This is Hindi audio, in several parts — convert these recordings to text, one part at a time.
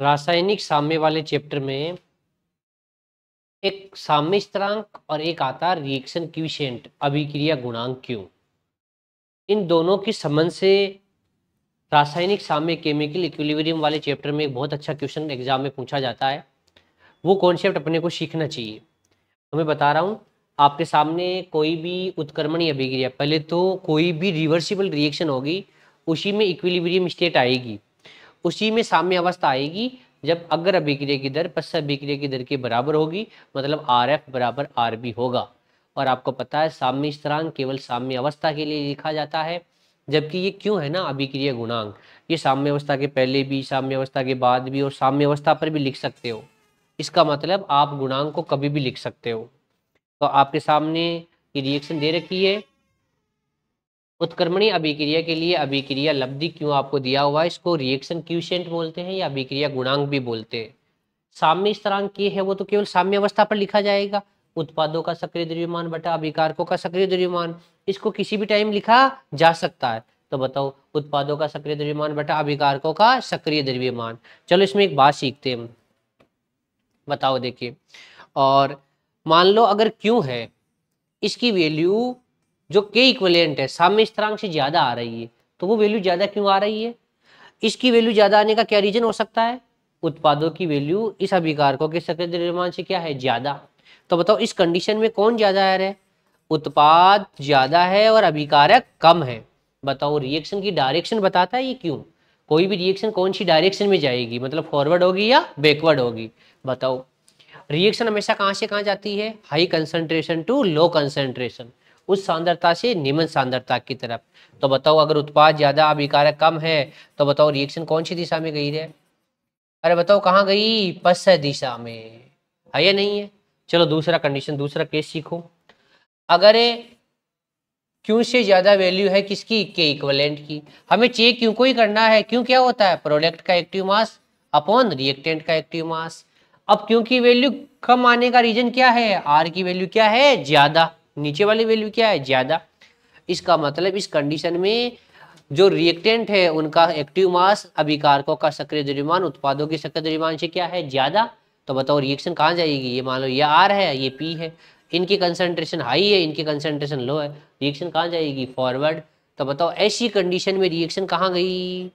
रासायनिक साम्य वाले चैप्टर में एक साम्य स्थिरांक और एक आता है रिएक्शन क्यूशेंट अभिक्रिया गुणांक क्यू इन दोनों के संबंध से रासायनिक साम्य केमिकल इक्विलिब्रियम वाले चैप्टर में एक बहुत अच्छा क्वेश्चन एग्जाम में पूछा जाता है वो कॉन्सेप्ट अपने को सीखना चाहिए तो मैं बता रहा हूँ आपके सामने कोई भी उत्क्रमणीय अभिक्रिया पहले तो कोई भी रिवर्सिबल रिएक्शन होगी उसी में इक्विलिब्रियम स्टेट आएगी उसी में साम्य अवस्था आएगी जब अग्र अभिक्रिया की दर पश्चिम अभिक्रिया की दर के बराबर होगी मतलब आर एफ बराबर आर बी होगा और आपको पता है साम्य स्थिरांक केवल साम्य अवस्था के लिए लिखा जाता है जबकि ये क्यों है ना अभिक्रिया गुणांक ये साम्य अवस्था के पहले भी साम्य अवस्था के बाद भी और साम्य अवस्था पर भी लिख सकते हो इसका मतलब आप गुणांक को कभी भी लिख सकते हो तो आपके सामने ये रिएक्शन दे रखी है उत्क्रमणी अभिक्रिया के लिए अभिक्रिया लब्धि क्यों आपको दिया हुआ है इसको रिएक्शन क्यूशेंट बोलते हैं या अभिक्रिया गुणांक भी बोलते हैं साम्य स्थिरांक ये है वो तो केवल साम्य अवस्था पर लिखा जाएगा उत्पादों का सक्रिय द्रव्यमान बटा अभिकारकों का सक्रिय द्रव्यमान इसको किसी भी टाइम लिखा जा सकता है तो बताओ उत्पादों का सक्रिय द्रव्यमान बटा अभिकारकों का सक्रिय द्रव्यमान चलो इसमें एक बात सीखते हैं बताओ देखिए और मान लो अगर क्यों है इसकी वैल्यू जो के इक्वलियंट है साम्य स्थिरांक से ज्यादा आ रही है तो वो वैल्यू ज्यादा क्यों आ रही है इसकी वैल्यू ज्यादा आने का क्या रीजन हो सकता है उत्पादों की वैल्यू इस अभिकारकों के सक्रिय से क्या है ज्यादा तो बताओ इस कंडीशन में कौन ज्यादा आ रहा है उत्पाद ज्यादा है और अभिकारक कम है बताओ रिएक्शन की डायरेक्शन बताता है ये क्यों कोई भी रिएक्शन कौन सी डायरेक्शन में जाएगी मतलब फॉरवर्ड होगी या बैकवर्ड होगी बताओ रिएक्शन हमेशा कहाँ से कहाँ जाती है high concentration to low concentration उस सांद्रता से निम्न सांद्रता की तरफ तो बताओ अगर उत्पाद ज्यादा अभिकारक कम है तो बताओ रिएक्शन कौन सी दिशा में गई है अरे बताओ कहाँ गई पश्च दिशा में है या नहीं है चलो दूसरा कंडीशन दूसरा केस सीखो अगर क्यों से ज्यादा वैल्यू है किसकी के इक्वलेंट की हमें चेक क्यों को ही करना है क्यों क्या होता है प्रोडक्ट का एक्टिव मास अपॉन रिएक्टेंट का एक्टिव मास अब क्योंकि वैल्यू कम आने का रीजन क्या है आर की वैल्यू क्या है ज्यादा नीचे वाली वैल्यू क्या है ज़्यादा इसका मतलब इस कंडीशन में जो रिएक्टेंट है उनका एक्टिव मास अभिकारकों का सक्रिय द्रव्यमान उत्पादों की सक्रिय द्रव्यमान से क्या है ज़्यादा तो बताओ रिएक्शन कहाँ जाएगी ये मान लो ये आर है ये पी है इनकी कंसनट्रेशन हाई है इनकी कंसनट्रेशन लो है रिएक्शन कहाँ जाएगी फॉरवर्ड तो बताओ ऐसी कंडीशन में रिएक्शन कहाँ गई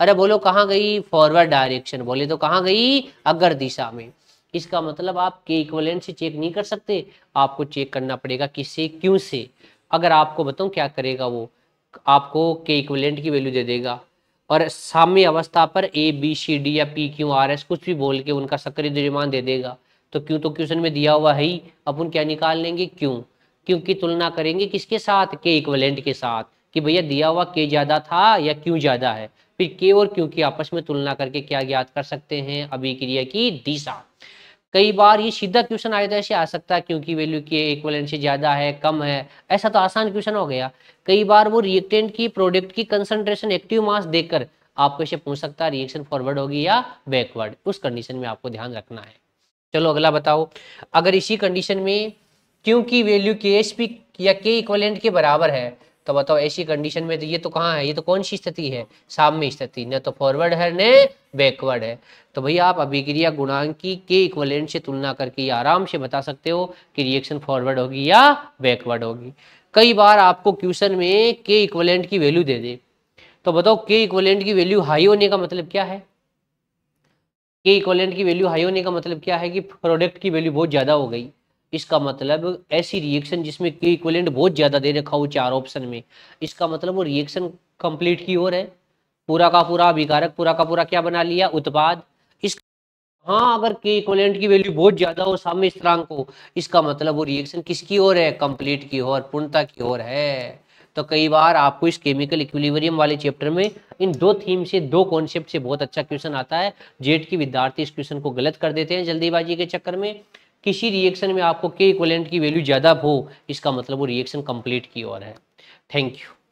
अरे बोलो कहाँ गई फॉरवर्ड डायरेक्शन बोले तो कहाँ गई अगर दिशा में इसका मतलब आप के इक्वलेंट से चेक नहीं कर सकते आपको चेक करना पड़ेगा किससे क्यों से अगर आपको बताऊँ क्या करेगा वो आपको के इक्वलेंट की वैल्यू दे देगा और साम्य अवस्था पर ए बी सी डी या पी क्यू आर एस कुछ भी बोल के उनका सक्रिय द्रव्यमान दे देगा तो क्यों तो क्वेश्चन में दिया हुआ है ही अपन क्या निकाल लेंगे क्यों क्योंकि तुलना करेंगे किसके साथ के इक्वलेंट के साथ कि भैया दिया हुआ के ज्यादा था या क्यों ज्यादा है फिर के और क्यों की आपस में तुलना करके क्या ज्ञात कर सकते हैं अभिक्रिया की दिशा कई बार ये सीधा क्वेश्चन आ जाता है ऐसे आ सकता है क्योंकि वैल्यू की इक्वलेंट से ज़्यादा है कम है ऐसा तो आसान क्वेश्चन हो गया कई बार वो रिएक्टेंट की प्रोडक्ट की कंसंट्रेशन एक्टिव मास देकर आपको इसे पूछ सकता है रिएक्शन फॉरवर्ड होगी या बैकवर्ड उस कंडीशन में आपको ध्यान रखना है चलो अगला बताओ अगर इसी कंडीशन में क्योंकि वैल्यू के एस पी या के इक्वलेंट के बराबर है तो बताओ ऐसी कंडीशन में तो ये तो कहाँ है ये तो कौन सी स्थिति है साम्य स्थिति न तो फॉरवर्ड है न बैकवर्ड है तो भैया आप अभिक्रिया गुणांक की के इक्वलेंट से तुलना करके आराम से बता सकते हो कि रिएक्शन फॉरवर्ड होगी या बैकवर्ड होगी कई बार आपको क्वेश्चन में के इक्वलेंट की वैल्यू दे दे तो बताओ के इक्वलेंट की वैल्यू हाई होने का मतलब क्या है के इक्वलेंट की वैल्यू हाई होने का मतलब क्या है कि प्रोडक्ट की वैल्यू बहुत ज़्यादा हो गई इसका मतलब ऐसी रिएक्शन जिसमें के इक्वलेंट बहुत ज़्यादा दे रखा हो चार ऑप्शन में इसका मतलब वो रिएक्शन कंप्लीट की ओर है पूरा का पूरा अभिकारक पूरा का पूरा क्या बना लिया उत्पाद इस हाँ अगर के इक्वलेंट की वैल्यू बहुत ज़्यादा हो सामने स्थिरांक को इसका मतलब वो रिएक्शन किसकी ओर है कंप्लीट की ओर पूर्णता की ओर है तो कई बार आपको इस केमिकल इक्विलिवरियम वाले चैप्टर में इन दो थीम से दो कॉन्सेप्ट से बहुत अच्छा क्वेश्चन आता है जेट की विद्यार्थी इस क्वेश्चन को गलत कर देते हैं जल्दीबाजी के चक्कर में किसी रिएक्शन में आपको के इक्वलेंट की वैल्यू ज़्यादा हो इसका मतलब वो रिएक्शन कंप्लीट की ओर है थैंक यू